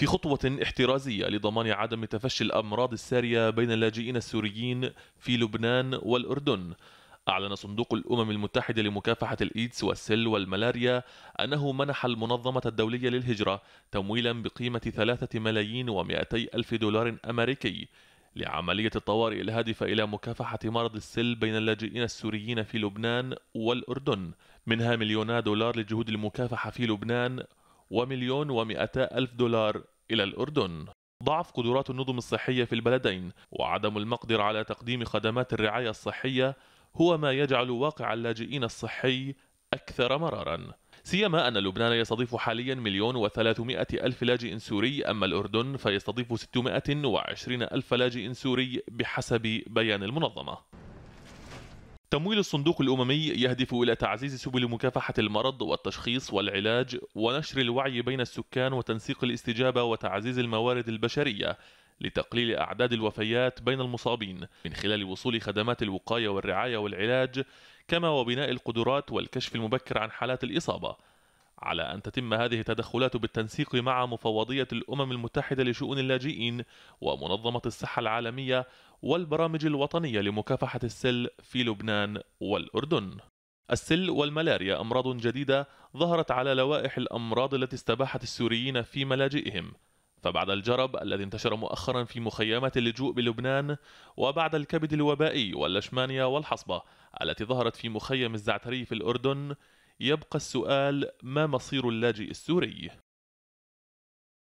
في خطوة احترازية لضمان عدم تفشي الأمراض السارية بين اللاجئين السوريين في لبنان والأردن أعلن صندوق الأمم المتحدة لمكافحة الإيدز والسل والملاريا أنه منح المنظمة الدولية للهجرة تمويلا بقيمة 3 ملايين و ألف دولار أمريكي لعملية الطوارئ الهادفة إلى مكافحة مرض السل بين اللاجئين السوريين في لبنان والأردن منها مليونا دولار لجهود المكافحة في لبنان ومليون ومئتا ألف دولار إلى الأردن ضعف قدرات النظم الصحية في البلدين وعدم المقدرة على تقديم خدمات الرعاية الصحية هو ما يجعل واقع اللاجئين الصحي أكثر مرارا سيما أن لبنان يستضيف حاليا مليون وثلاثمائة ألف لاجئ سوري أما الأردن فيستضيف ستمائة وعشرين ألف لاجئ سوري بحسب بيان المنظمة تمويل الصندوق الأممي يهدف إلى تعزيز سبل مكافحة المرض والتشخيص والعلاج ونشر الوعي بين السكان وتنسيق الاستجابة وتعزيز الموارد البشرية لتقليل أعداد الوفيات بين المصابين من خلال وصول خدمات الوقاية والرعاية والعلاج كما وبناء القدرات والكشف المبكر عن حالات الإصابة على أن تتم هذه التدخلات بالتنسيق مع مفوضية الأمم المتحدة لشؤون اللاجئين ومنظمة الصحة العالمية والبرامج الوطنية لمكافحة السل في لبنان والأردن. السل والملاريا أمراض جديدة ظهرت على لوائح الأمراض التي استباحت السوريين في ملاجئهم، فبعد الجرب الذي انتشر مؤخرا في مخيمات اللجوء بلبنان وبعد الكبد الوبائي واللشمانيا والحصبة التي ظهرت في مخيم الزعتري في الأردن يبقى السؤال ما مصير اللاجئ السوري؟